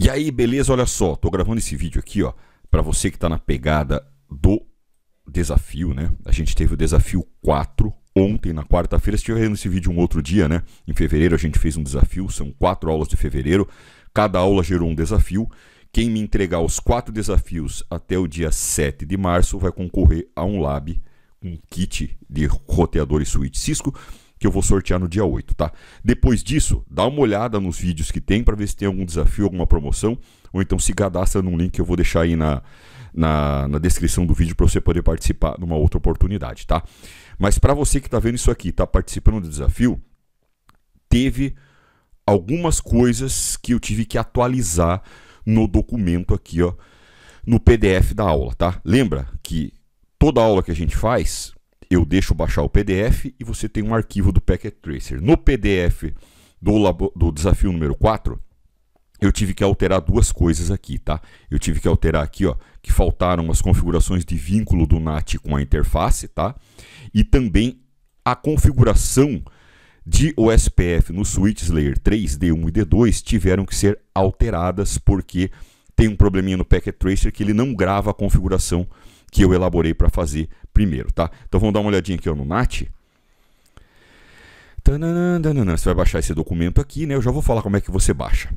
E aí, beleza? Olha só, tô gravando esse vídeo aqui, ó, para você que tá na pegada do desafio, né? A gente teve o desafio 4 ontem na quarta-feira. Se estiver vendo esse vídeo um outro dia, né? Em fevereiro a gente fez um desafio, são quatro aulas de fevereiro. Cada aula gerou um desafio. Quem me entregar os quatro desafios até o dia 7 de março vai concorrer a um lab, um kit de roteadores suíte Cisco que eu vou sortear no dia 8, tá? Depois disso, dá uma olhada nos vídeos que tem para ver se tem algum desafio, alguma promoção, ou então se cadastra num link que eu vou deixar aí na, na, na descrição do vídeo para você poder participar numa outra oportunidade, tá? Mas para você que está vendo isso aqui, está participando do desafio, teve algumas coisas que eu tive que atualizar no documento aqui, ó, no PDF da aula, tá? Lembra que toda aula que a gente faz, eu deixo baixar o PDF e você tem um arquivo do Packet Tracer. No PDF do, labo, do desafio número 4, eu tive que alterar duas coisas aqui, tá? Eu tive que alterar aqui, ó, que faltaram as configurações de vínculo do NAT com a interface, tá? E também a configuração de OSPF no switch layer 3, D1 e D2 tiveram que ser alteradas porque tem um probleminha no Packet Tracer que ele não grava a configuração que eu elaborei para fazer primeiro, tá? Então vamos dar uma olhadinha aqui ó, no NAT. Você vai baixar esse documento aqui, né? Eu já vou falar como é que você baixa.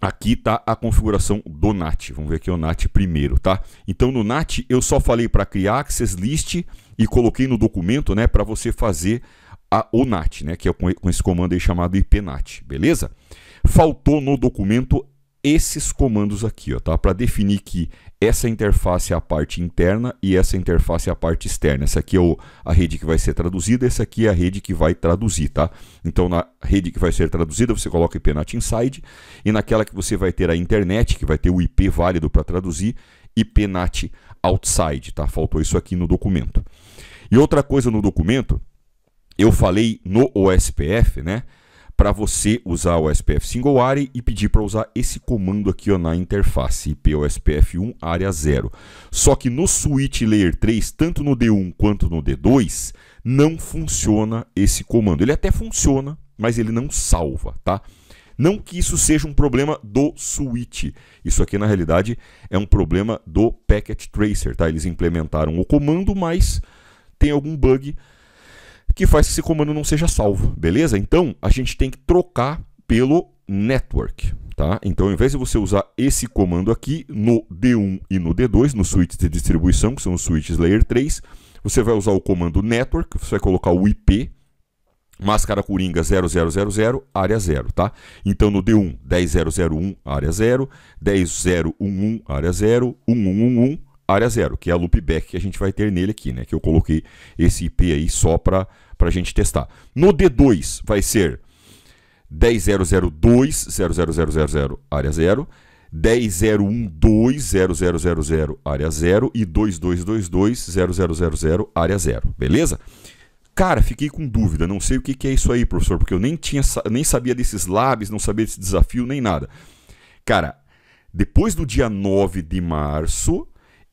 Aqui está a configuração do NAT. Vamos ver aqui o NAT primeiro, tá? Então no NAT eu só falei para criar access list e coloquei no documento, né, para você fazer a, o NAT, né, que é com, com esse comando aí chamado IPNAT, beleza? Faltou no documento esses comandos aqui, ó, tá? Para definir que essa interface é a parte interna e essa interface é a parte externa. Essa aqui é o, a rede que vai ser traduzida, essa aqui é a rede que vai traduzir, tá? Então na rede que vai ser traduzida, você coloca IPNAT inside e naquela que você vai ter a internet, que vai ter o IP válido para traduzir, IPNAT outside, tá? Faltou isso aqui no documento. E outra coisa no documento, eu falei no OSPF, né? para você usar o SPF Single area e pedir para usar esse comando aqui ó, na interface IPOSPF1 área 0. Só que no switch layer 3, tanto no D1 quanto no D2, não funciona esse comando. Ele até funciona, mas ele não salva, tá? Não que isso seja um problema do switch. Isso aqui, na realidade, é um problema do Packet Tracer, tá? Eles implementaram o comando, mas tem algum bug que faz que esse comando não seja salvo, beleza? Então a gente tem que trocar pelo network. Tá? Então, ao invés de você usar esse comando aqui no D1 e no D2, no switch de distribuição, que são os switches layer 3, você vai usar o comando network, você vai colocar o IP, máscara coringa 0000, área 0, tá? Então no D1, 10001, área 0, 10011, área 0, 1111, área 0, que é a loopback que a gente vai ter nele aqui, né? Que eu coloquei esse IP aí só para para a gente testar. No D2 vai ser 10002 área 0, 10012 área 0 e 2222 0000 área 0, beleza? Cara, fiquei com dúvida, não sei o que, que é isso aí, professor, porque eu nem, tinha, nem sabia desses labs, não sabia desse desafio, nem nada. Cara, depois do dia 9 de março,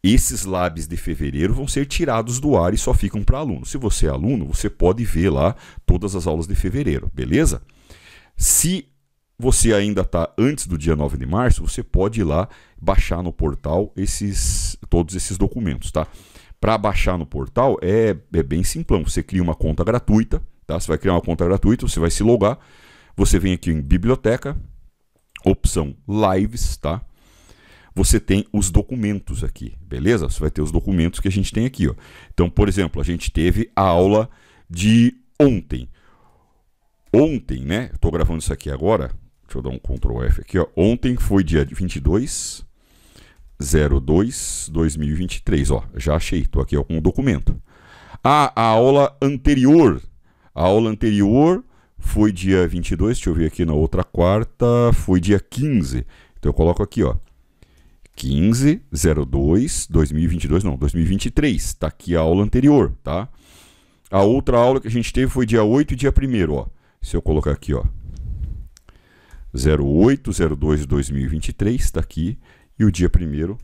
esses labs de fevereiro vão ser tirados do ar e só ficam para aluno. Se você é aluno, você pode ver lá todas as aulas de fevereiro, beleza? Se você ainda está antes do dia 9 de março, você pode ir lá baixar no portal esses todos esses documentos, tá? Para baixar no portal é, é bem simplão. Você cria uma conta gratuita, tá? Você vai criar uma conta gratuita, você vai se logar, você vem aqui em biblioteca, opção lives, tá? você tem os documentos aqui, beleza? Você vai ter os documentos que a gente tem aqui. Ó. Então, por exemplo, a gente teve a aula de ontem. Ontem, né? Estou gravando isso aqui agora. Deixa eu dar um Ctrl F aqui. Ó. Ontem foi dia 22 02 2023. Ó, já achei. Estou aqui ó, com o documento. Ah, a aula anterior. A aula anterior foi dia 22. Deixa eu ver aqui na outra quarta. Foi dia 15. Então eu coloco aqui, ó. 15 02 2022, não, 2023. Tá aqui a aula anterior, tá? A outra aula que a gente teve foi dia 8 e dia 1 ó. Se eu colocar aqui, ó. 02 2023 tá aqui e o dia 1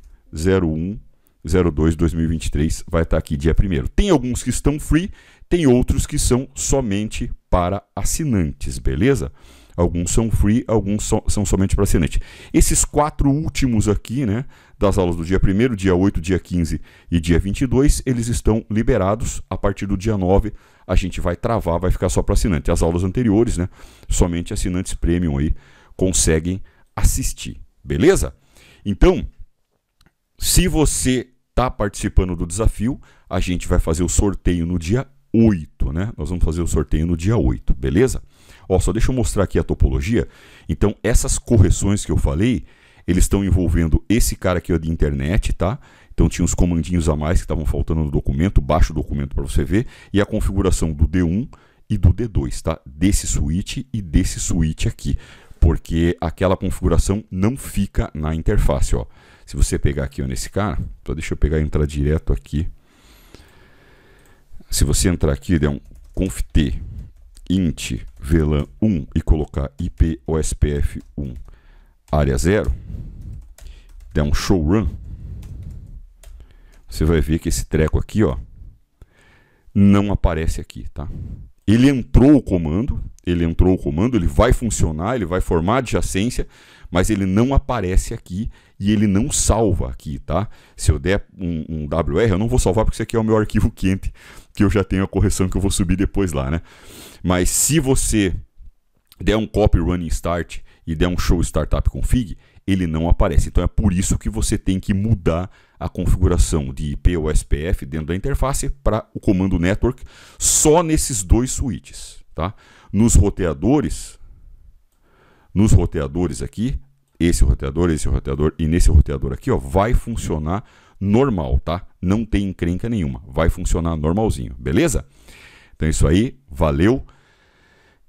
01 02 2023 vai estar tá aqui dia 1 Tem alguns que estão free, tem outros que são somente para assinantes, beleza? alguns são free, alguns so, são somente para assinante. Esses quatro últimos aqui, né, das aulas do dia 1, dia 8, dia 15 e dia 22, eles estão liberados. A partir do dia 9, a gente vai travar, vai ficar só para assinante. As aulas anteriores, né, somente assinantes premium aí conseguem assistir, beleza? Então, se você está participando do desafio, a gente vai fazer o sorteio no dia 8, né? Nós vamos fazer o sorteio no dia 8, beleza? Ó, só deixa eu mostrar aqui a topologia. Então, essas correções que eu falei, eles estão envolvendo esse cara aqui ó, de internet, tá? Então tinha uns comandinhos a mais que estavam faltando no documento, baixa o documento para você ver, e a configuração do D1 e do D2, tá? Desse switch e desse switch aqui, porque aquela configuração não fica na interface, ó. Se você pegar aqui ó, nesse cara, só deixa eu pegar e entrar direto aqui se você entrar aqui, é der um conft int VLAN 1 e colocar IP OSPF 1 área 0, der um showrun, você vai ver que esse treco aqui, ó, não aparece aqui, tá? Ele entrou o comando, ele entrou o comando, ele vai funcionar, ele vai formar adjacência, mas ele não aparece aqui e ele não salva aqui, tá? Se eu der um, um WR, eu não vou salvar porque isso aqui é o meu arquivo quente que eu já tenho a correção que eu vou subir depois lá, né? Mas se você der um copy running start e der um show startup config, ele não aparece. Então é por isso que você tem que mudar a configuração de IP ou SPF dentro da interface para o comando network só nesses dois switches, tá? Nos roteadores, nos roteadores aqui, esse roteador, esse roteador e nesse roteador aqui, ó, vai funcionar normal, tá? Não tem encrenca nenhuma, vai funcionar normalzinho, beleza? Então é isso aí, valeu.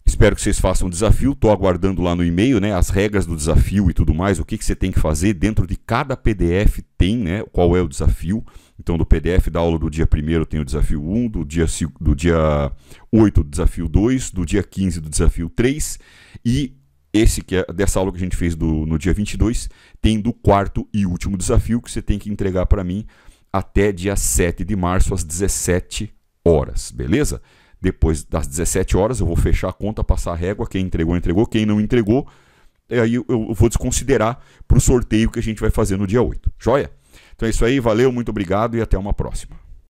Espero que vocês façam o desafio. Estou aguardando lá no e-mail né, as regras do desafio e tudo mais, o que, que você tem que fazer. Dentro de cada PDF tem né, qual é o desafio. Então, do PDF da aula do dia 1 tem o desafio 1, do dia, do dia 8 o desafio 2, do dia 15 do desafio 3 e esse que é, dessa aula que a gente fez do, no dia 22, tem do quarto e último desafio que você tem que entregar para mim até dia 7 de março às 17 horas, beleza? Depois das 17 horas eu vou fechar a conta, passar a régua, quem entregou, entregou, quem não entregou, aí eu, eu vou desconsiderar para o sorteio que a gente vai fazer no dia 8, joia? Então é isso aí, valeu, muito obrigado e até uma próxima.